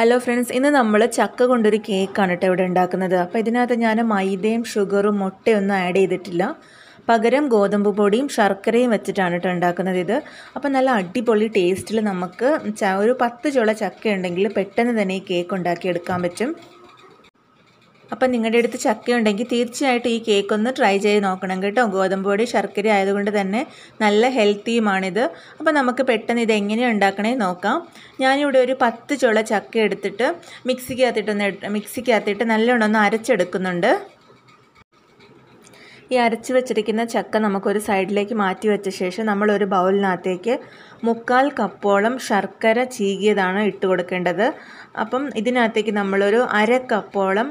hello friends ഇന്ന് നമ്മൾ ചക്ക കൊണ്ടൊരു കേക്കാണ് കേട്ടോ ഇവിടെ ഉണ്ടാക്കുന്നത് അപ്പോൾ ഇതിനകത്ത് ഞാൻ മൈദയും ഷുഗറും മുട്ടയൊന്നും ആഡ് ചെയ്തിട്ടില്ല പകരം ഗോതമ്പ് പൊടിയും ശർക്കരയും വെച്ചിട്ടാണ് കേട്ടോ ഉണ്ടാക്കുന്നത് ഇത് അപ്പോൾ നല്ല അടിപൊളി ടേസ്റ്റിൽ നമുക്ക് ഒരു പത്ത് ചുള ചക്ക ഉണ്ടെങ്കിൽ പെട്ടെന്ന് തന്നെ ഈ കേക്ക് ഉണ്ടാക്കിയെടുക്കാൻ പറ്റും അപ്പം നിങ്ങളുടെ അടുത്ത് ചക്ക ഉണ്ടെങ്കിൽ തീർച്ചയായിട്ടും ഈ കേക്ക് ഒന്ന് ട്രൈ ചെയ്ത് നോക്കണം കേട്ടോ ഗോതമ്പ് പൊടി ശർക്കര ആയതുകൊണ്ട് തന്നെ നല്ല ഹെൽത്തിയുമാണിത് അപ്പോൾ നമുക്ക് പെട്ടെന്ന് ഇത് എങ്ങനെ ഉണ്ടാക്കണേ നോക്കാം ഞാനിവിടെ ഒരു പത്ത് ചുള ചക്ക എടുത്തിട്ട് മിക്സിക്കകത്തിട്ടൊന്ന് മിക്സിക്കകത്തിട്ട് നല്ലോണം ഒന്ന് അരച്ചെടുക്കുന്നുണ്ട് ഈ അരച്ച് വെച്ചിരിക്കുന്ന ചക്ക നമുക്കൊരു സൈഡിലേക്ക് മാറ്റി വെച്ച ശേഷം നമ്മൾ ഒരു ബൗളിനകത്തേക്ക് മുക്കാൽ കപ്പോളം ശർക്കര ചീകിയതാണ് ഇട്ട് കൊടുക്കേണ്ടത് അപ്പം ഇതിനകത്തേക്ക് നമ്മളൊരു അര കപ്പോളം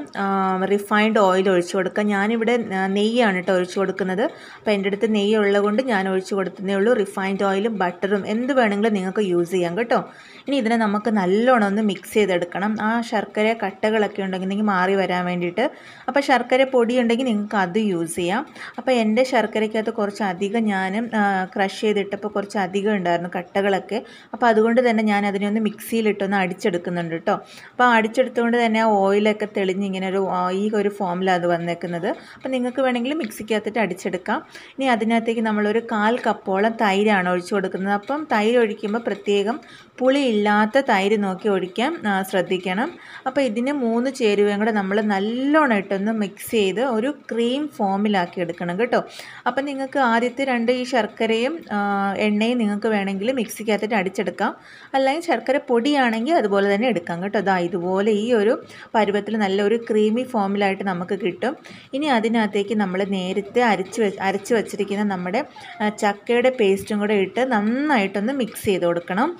റിഫൈൻഡ് ഓയിൽ ഒഴിച്ചു കൊടുക്കുക ഞാനിവിടെ നെയ്യാണ് കേട്ടോ ഒഴിച്ചു കൊടുക്കുന്നത് അപ്പോൾ എൻ്റെ അടുത്ത് നെയ്യ് ഉള്ളതുകൊണ്ട് ഞാൻ ഒഴിച്ചു കൊടുക്കുന്നേ ഉള്ളൂ റിഫൈൻഡ് ഓയിലും ബട്ടറും എന്ത് വേണമെങ്കിലും നിങ്ങൾക്ക് യൂസ് ചെയ്യാം കേട്ടോ ഇനി ഇതിനെ നമുക്ക് നല്ലോണം ഒന്ന് മിക്സ് ചെയ്തെടുക്കണം ആ ശർക്കര കട്ടകളൊക്കെ ഉണ്ടെങ്കിൽ മാറി വരാൻ വേണ്ടിയിട്ട് അപ്പോൾ ശർക്കര പൊടി ഉണ്ടെങ്കിൽ നിങ്ങൾക്ക് അത് യൂസ് ചെയ്യാം അപ്പോൾ എൻ്റെ ശർക്കരയ്ക്കകത്ത് കുറച്ച് അധികം ഞാൻ ക്രഷ് ചെയ്തിട്ടപ്പോൾ കുറച്ച് അധികം ഉണ്ടായിരുന്നു കട്ടകളൊക്കെ അപ്പോൾ അതുകൊണ്ട് തന്നെ ഞാൻ അതിനെ ഒന്ന് മിക്സിയിലിട്ടൊന്ന് അടിച്ചെടുക്കുന്നുണ്ട് കേട്ടോ അപ്പോൾ അടിച്ചെടുത്തുകൊണ്ട് തന്നെ ഓയിലൊക്കെ തെളിഞ്ഞ് ഇങ്ങനെ ഒരു ഈ ഒരു ഫോമിലാണ് അത് വന്നേക്കുന്നത് അപ്പോൾ നിങ്ങൾക്ക് വേണമെങ്കിൽ മിക്സിക്കകത്തിട്ട് അടിച്ചെടുക്കാം ഇനി അതിനകത്തേക്ക് നമ്മളൊരു കാൽ കപ്പോളം തൈരാണ് ഒഴിച്ചു കൊടുക്കുന്നത് അപ്പം തൈര് ഒഴിക്കുമ്പോൾ പ്രത്യേകം പുളിയില്ലാത്ത തൈര് നോക്കി ഒഴിക്കാൻ ശ്രദ്ധിക്കണം അപ്പോൾ ഇതിന് മൂന്ന് ചേരുവയും കൂടെ നമ്മൾ നല്ലോണം ഇട്ടൊന്ന് മിക്സ് ചെയ്ത് ഒരു ക്രീം ഫോമിലാക്കി എടുക്കണം കേട്ടോ അപ്പം നിങ്ങൾക്ക് ആദ്യത്തെ രണ്ട് ഈ ശർക്കരയും എണ്ണയും നിങ്ങൾക്ക് വേണമെങ്കിൽ മിക്സിക്കകത്തിട്ട് അടിച്ചെടുക്കാം അല്ലെങ്കിൽ ശർക്കര പൊടിയാണെങ്കിൽ അതുപോലെ തന്നെ എടുക്കാം എടുക്കാം കേട്ടോ അതാ ഇതുപോലെ ഈ ഒരു പരുവത്തിൽ നല്ലൊരു ക്രീമി ഫോമിലായിട്ട് നമുക്ക് കിട്ടും ഇനി അതിനകത്തേക്ക് നമ്മൾ നേരത്തെ അരച്ച് അരച്ച് വച്ചിരിക്കുന്ന നമ്മുടെ ചക്കയുടെ പേസ്റ്റും കൂടെ ഇട്ട് നന്നായിട്ടൊന്ന് മിക്സ് ചെയ്ത് കൊടുക്കണം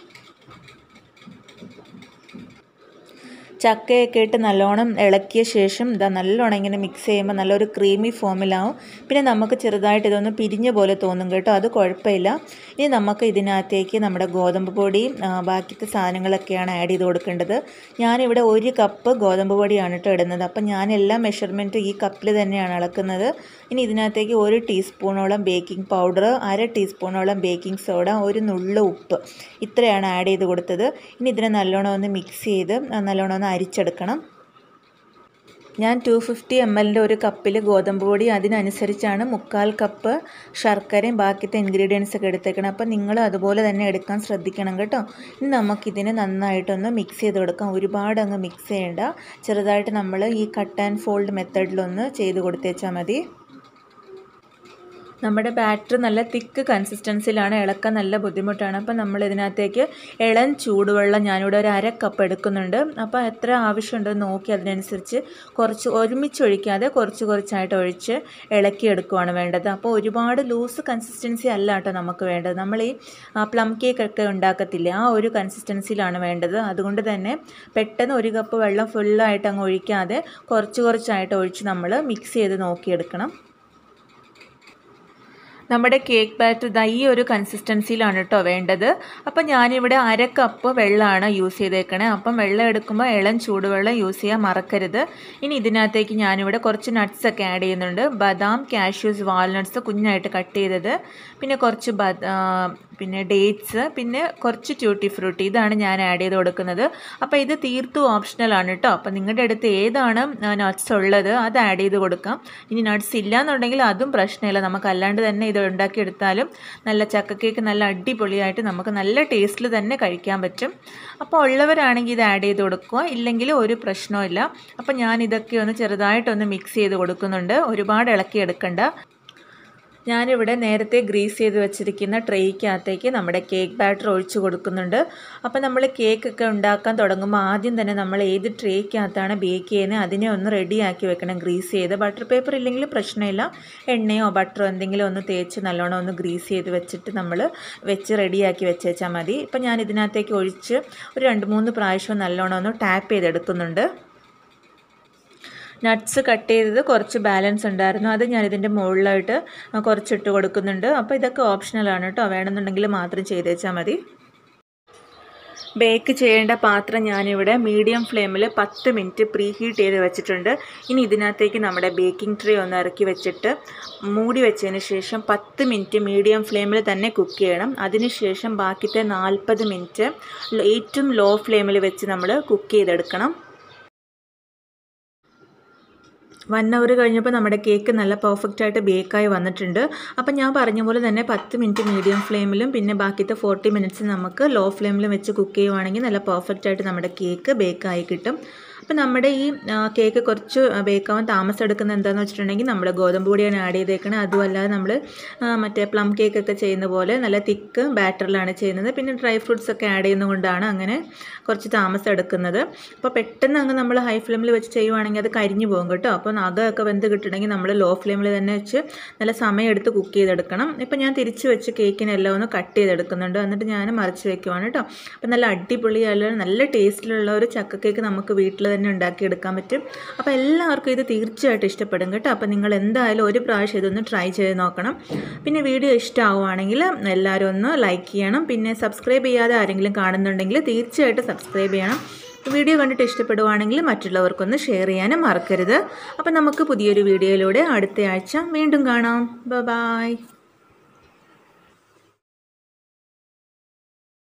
ചക്കയൊക്കെ ഇട്ട് നല്ലോണം ഇളക്കിയ ശേഷം ഇതാ നല്ലോണം ഇങ്ങനെ മിക്സ് ചെയ്യുമ്പോൾ നല്ലൊരു ക്രീമി ഫോമിലാവും പിന്നെ നമുക്ക് ചെറുതായിട്ട് ഇതൊന്ന് പിരിഞ്ഞ പോലെ തോന്നും കേട്ടോ അത് കുഴപ്പമില്ല ഇനി നമുക്ക് ഇതിനകത്തേക്ക് നമ്മുടെ ഗോതമ്പ് പൊടിയും ബാക്കിത്തെ സാധനങ്ങളൊക്കെയാണ് ആഡ് ചെയ്ത് കൊടുക്കേണ്ടത് ഞാനിവിടെ ഒരു കപ്പ് ഗോതമ്പ് പൊടിയാണ് കേട്ടോ ഇടുന്നത് അപ്പം ഞാൻ എല്ലാ മെഷർമെൻറ്റും ഈ കപ്പിൽ തന്നെയാണ് അളക്കുന്നത് ഇനി ഇതിനകത്തേക്ക് ഒരു ടീസ്പൂണോളം ബേക്കിംഗ് പൗഡർ അര ടീസ്പൂണോളം ബേക്കിംഗ് സോഡ ഒരു നുള്ള ഉപ്പ് ഇത്രയാണ് ആഡ് ചെയ്ത് കൊടുത്തത് ഇനി ഇതിനെ നല്ലോണം ഒന്ന് മിക്സ് ചെയ്ത് നല്ലോണം ഒന്ന് അരിച്ചെടുക്കണം ഞാൻ ടു ഫിഫ്റ്റി എം എല്ലിൻ്റെ ഒരു കപ്പിൽ ഗോതമ്പ് പൊടി അതിനനുസരിച്ചാണ് മുക്കാൽ കപ്പ് ശർക്കരയും ബാക്കിയത്തെ ഇൻഗ്രീഡിയൻസ് ഒക്കെ എടുത്തേക്കണം അപ്പോൾ നിങ്ങൾ അതുപോലെ തന്നെ എടുക്കാൻ ശ്രദ്ധിക്കണം കേട്ടോ ഇനി നമുക്കിതിനെ നന്നായിട്ടൊന്ന് മിക്സ് ചെയ്ത് കൊടുക്കാം ഒരുപാട് അങ്ങ് മിക്സ് ചെയ്യേണ്ട ചെറുതായിട്ട് നമ്മൾ ഈ കട്ട് ആൻഡ് ഫോൾഡ് മെത്തേഡിലൊന്ന് ചെയ്ത് കൊടുത്തേച്ചാൽ മതി നമ്മുടെ ബാറ്റർ നല്ല തിക്ക് കൺസിസ്റ്റൻസിലാണ് ഇളക്കാൻ നല്ല ബുദ്ധിമുട്ടാണ് അപ്പോൾ നമ്മൾ ഇതിനകത്തേക്ക് ഇളം ചൂടുവെള്ളം ഞാനിവിടെ ഒരു അര കപ്പ് എടുക്കുന്നുണ്ട് അപ്പോൾ എത്ര ആവശ്യമുണ്ടെന്ന് നോക്കി അതിനനുസരിച്ച് കുറച്ച് ഒരുമിച്ച് ഒഴിക്കാതെ കുറച്ച് കുറച്ചായിട്ട് ഒഴിച്ച് ഇളക്കിയെടുക്കുവാണ് വേണ്ടത് അപ്പോൾ ഒരുപാട് ലൂസ് കൺസിസ്റ്റൻസി അല്ല കേട്ടോ നമുക്ക് വേണ്ടത് നമ്മൾ ഈ പ്ലം കേക്ക് ഒക്കെ ഉണ്ടാക്കത്തില്ലേ ആ ഒരു കൺസിസ്റ്റൻസിയിലാണ് വേണ്ടത് അതുകൊണ്ട് തന്നെ പെട്ടെന്ന് ഒരു കപ്പ് വെള്ളം ഫുള്ളായിട്ട് അങ്ങ് ഒഴിക്കാതെ കുറച്ച് കുറച്ചായിട്ട് ഒഴിച്ച് നമ്മൾ മിക്സ് ചെയ്ത് നോക്കിയെടുക്കണം നമ്മുടെ കേക്ക് ബാറ്റർ ഇതാ ഈ ഒരു കൺസിസ്റ്റൻസിയിലാണ് കേട്ടോ വേണ്ടത് അപ്പം ഞാനിവിടെ അര കപ്പ് വെള്ളമാണ് യൂസ് ചെയ്തേക്കണേ അപ്പം വെള്ളം എടുക്കുമ്പോൾ ഇളം ചൂടുവെള്ളം യൂസ് ചെയ്യാൻ മറക്കരുത് ഇനി ഇതിനകത്തേക്ക് ഞാനിവിടെ കുറച്ച് നട്ട്സൊക്കെ ഒക്കെ ആഡ് ചെയ്യുന്നുണ്ട് ബദാം കാഷ്യൂസ് വാൾനട്ട്സ് കുഞ്ഞായിട്ട് കട്ട് ചെയ്തത് പിന്നെ കുറച്ച് പിന്നെ ഡേറ്റ്സ് പിന്നെ കുറച്ച് ട്യൂട്ടി ഫ്രൂട്ടി ഇതാണ് ഞാൻ ആഡ് ചെയ്ത് കൊടുക്കുന്നത് അപ്പോൾ ഇത് തീർത്തും ആണ് കേട്ടോ അപ്പോൾ നിങ്ങളുടെ അടുത്ത് ഏതാണ് നട്ട്സ് ഉള്ളത് അത് ആഡ് ചെയ്ത് കൊടുക്കാം ഇനി നട്ട്സ് ഇല്ല എന്നുണ്ടെങ്കിൽ അതും പ്രശ്നമില്ല നമുക്ക് അല്ലാണ്ട് തന്നെ ഇത് ഉണ്ടാക്കിയെടുത്താലും നല്ല ചക്ക കേക്ക് നല്ല അടിപൊളിയായിട്ട് നമുക്ക് നല്ല ടേസ്റ്റിൽ തന്നെ കഴിക്കാൻ പറ്റും അപ്പോൾ ഉള്ളവരാണെങ്കിൽ ഇത് ആഡ് ചെയ്ത് കൊടുക്കുക ഇല്ലെങ്കിൽ ഒരു ഇല്ല അപ്പോൾ ഞാൻ ഇതൊക്കെ ഒന്ന് ചെറുതായിട്ടൊന്ന് മിക്സ് ചെയ്ത് കൊടുക്കുന്നുണ്ട് ഒരുപാട് ഇളക്കി എടുക്കണ്ട ഞാനിവിടെ നേരത്തെ ഗ്രീസ് ചെയ്ത് വെച്ചിരിക്കുന്ന ട്രേക്കകത്തേക്ക് നമ്മുടെ കേക്ക് ബാറ്റർ ഒഴിച്ച് കൊടുക്കുന്നുണ്ട് അപ്പോൾ നമ്മൾ കേക്കൊക്കെ ഉണ്ടാക്കാൻ തുടങ്ങുമ്പോൾ ആദ്യം തന്നെ നമ്മൾ ഏത് ട്രേക്കകത്താണ് ബേക്ക് ചെയ്യുന്നത് അതിനെ ഒന്ന് റെഡിയാക്കി വെക്കണം ഗ്രീസ് ചെയ്ത് ബട്ടർ പേപ്പർ ഇല്ലെങ്കിൽ പ്രശ്നമില്ല എണ്ണയോ ബട്ടറോ എന്തെങ്കിലും ഒന്ന് തേച്ച് നല്ലോണം ഒന്ന് ഗ്രീസ് ചെയ്ത് വെച്ചിട്ട് നമ്മൾ വെച്ച് റെഡിയാക്കി വെച്ചേച്ചാൽ മതി ഇപ്പം ഞാൻ ഇതിനകത്തേക്ക് ഒഴിച്ച് ഒരു രണ്ട് മൂന്ന് പ്രാവശ്യം നല്ലോണം ഒന്ന് ടാപ്പ് ചെയ്തെടുക്കുന്നുണ്ട് നട്ട്സ് കട്ട് ചെയ്തത് കുറച്ച് ബാലൻസ് ഉണ്ടായിരുന്നു അത് ഞാൻ ഇതിൻ്റെ മുകളിലായിട്ട് കുറച്ചിട്ട് കൊടുക്കുന്നുണ്ട് അപ്പോൾ ഇതൊക്കെ ഓപ്ഷണലാണ് കേട്ടോ വേണമെന്നുണ്ടെങ്കിൽ മാത്രം ചെയ്തേച്ചാൽ മതി ബേക്ക് ചെയ്യേണ്ട പാത്രം ഞാനിവിടെ മീഡിയം ഫ്ലെയിമിൽ പത്ത് മിനിറ്റ് പ്രീ ഹീറ്റ് ചെയ്ത് വെച്ചിട്ടുണ്ട് ഇനി ഇതിനകത്തേക്ക് നമ്മുടെ ബേക്കിംഗ് ട്രേ ഒന്ന് ഇറക്കി വെച്ചിട്ട് മൂടി വെച്ചതിന് ശേഷം പത്ത് മിനിറ്റ് മീഡിയം ഫ്ലെയിമിൽ തന്നെ കുക്ക് ചെയ്യണം അതിനുശേഷം ബാക്കിത്തെ നാൽപ്പത് മിനിറ്റ് ഏറ്റവും ലോ ഫ്ലെയിമിൽ വെച്ച് നമ്മൾ കുക്ക് ചെയ്തെടുക്കണം വൺ അവർ കഴിഞ്ഞപ്പോൾ നമ്മുടെ കേക്ക് നല്ല പെർഫെക്റ്റ് ആയിട്ട് ബേക്കായി വന്നിട്ടുണ്ട് അപ്പം ഞാൻ പറഞ്ഞ പോലെ തന്നെ പത്ത് മിനിറ്റ് മീഡിയം ഫ്ലെയിമിലും പിന്നെ ബാക്കിയത്തെ ഫോർട്ടി മിനിറ്റ്സ് നമുക്ക് ലോ ഫ്ലെയിമിലും വെച്ച് കുക്ക് ചെയ്യുവാണെങ്കിൽ നല്ല പെർഫെക്റ്റ് ആയിട്ട് നമ്മുടെ കേക്ക് ബേക്കായി കിട്ടും അപ്പോൾ നമ്മുടെ ഈ കേക്ക് കുറച്ച് ബേക്കാവാൻ താമസം എടുക്കുന്ന എന്താണെന്ന് വെച്ചിട്ടുണ്ടെങ്കിൽ നമ്മൾ ഗോതമ്പ് പൊടിയാണ് ആഡ് ചെയ്തേക്കുന്നത് അതുമല്ലാതെ നമ്മൾ മറ്റേ പ്ലം കേക്കൊക്കെ ചെയ്യുന്ന പോലെ നല്ല തിക്ക് ബാറ്ററിലാണ് ചെയ്യുന്നത് പിന്നെ ഡ്രൈ ഫ്രൂട്ട്സ് ഒക്കെ ആഡ് ചെയ്യുന്നതുകൊണ്ടാണ് അങ്ങനെ കുറച്ച് താമസം എടുക്കുന്നത് അപ്പോൾ പെട്ടെന്ന് അങ്ങ് നമ്മൾ ഹൈ ഫ്ലെയിമിൽ വെച്ച് ചെയ്യുവാണെങ്കിൽ അത് കരിഞ്ഞു പോകും കേട്ടോ അപ്പോൾ നഗമൊക്കെ വെന്ത് കിട്ടണമെങ്കിൽ നമ്മൾ ലോ ഫ്ലെയിമിൽ തന്നെ വെച്ച് നല്ല സമയമെടുത്ത് കുക്ക് ചെയ്തെടുക്കണം ഇപ്പോൾ ഞാൻ തിരിച്ച് വെച്ച് കേക്കിനെല്ലാം ഒന്ന് കട്ട് ചെയ്തെടുക്കുന്നുണ്ട് എന്നിട്ട് ഞാൻ മറിച്ച് വയ്ക്കുവാണ് കേട്ടോ അപ്പോൾ നല്ല അടിപൊളിയായുള്ള നല്ല ടേസ്റ്റിലുള്ള ഒരു ചക്ക കേക്ക് നമുക്ക് വീട്ടിൽ തന്നെ ഉണ്ടാക്കിയെടുക്കാൻ പറ്റും അപ്പോൾ എല്ലാവർക്കും ഇത് തീർച്ചയായിട്ടും ഇഷ്ടപ്പെടും കേട്ടോ അപ്പോൾ നിങ്ങൾ എന്തായാലും ഒരു പ്രാവശ്യം ഇതൊന്ന് ട്രൈ ചെയ്ത് നോക്കണം പിന്നെ വീഡിയോ ഇഷ്ടമാവുകയാണെങ്കിൽ എല്ലാവരും ഒന്ന് ലൈക്ക് ചെയ്യണം പിന്നെ സബ്സ്ക്രൈബ് ചെയ്യാതെ ആരെങ്കിലും കാണുന്നുണ്ടെങ്കിൽ തീർച്ചയായിട്ടും സബ്സ്ക്രൈബ് ചെയ്യണം വീഡിയോ കണ്ടിട്ട് ഇഷ്ടപ്പെടുവാണെങ്കിൽ മറ്റുള്ളവർക്കൊന്ന് ഷെയർ ചെയ്യാനും മറക്കരുത് അപ്പം നമുക്ക് പുതിയൊരു വീഡിയോയിലൂടെ അടുത്ത ആഴ്ച വീണ്ടും കാണാം ബ ബായ്